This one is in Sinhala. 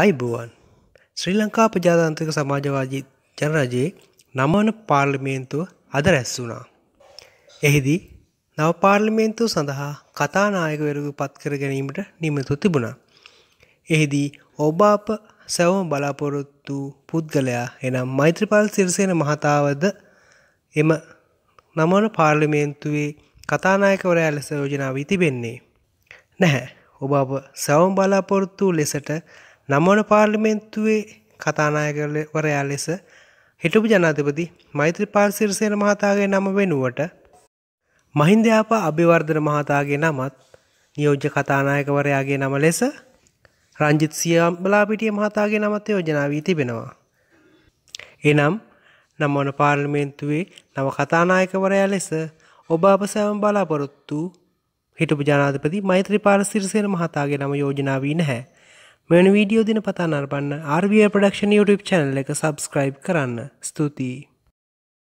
අයිබුවන් ශ්‍රී ලංකා ප්‍රජාතන්ත්‍රක සමාජවාජී ජනරජයේ නමවන පාර්ලිමේන්තුව අද රැස් වුණා. එහිදී නව පාර්ලිමේන්තුව සඳහා කතානායකවරකු පත්කර ගැනීමට නිමතු තිබුණා. එහිදී ඔබාප සැවම බලාපොරොත්තු පුද්ගලයා එනම් මෛත්‍රපාල සිරසේන මහතාවද එම නමන පාර්ලිමේන්තුවේ කතානායකවරයා ලෙස යෝජනාවී තිබෙන්නේ. නැහැ ඔබ සැවම් බලාපොරොත්තු ලෙසට නම්වන පාර්ලිමෙන්න්තුවේ කතානායකවරයා ලෙස හිටපු ජනාධපති මෛත්‍ර පාර්සිරසයන මහතාගේ නම වෙනුවට මහින්දයාප අභිවර්ධන මහතාගේ නමත් නියෝජ්‍ය කතානායකවරයාගේ නම ලෙස රංජිත් සියම්බලාපිටිය මහතාගේ නමත් යෝජනාවී තිබෙනවා. එනම් නම්වන පාර්ලිමේන්තුවේ නව කතානායකවරයා ලෙස ඔබ අප සෑම් බලාපොරොත්තු හිටපු ජනාධපති මෛත්‍රී පාරසිරසයන මහතාගේ නම යෝජනාවී නැහැ. මෙන වීඩියෝ දින පතා නරබන්න RV ප්‍රඩක්ෂණ YouTube චැනල් එක සබස්ක්‍රයිබ් කරන්න ස්තුතියි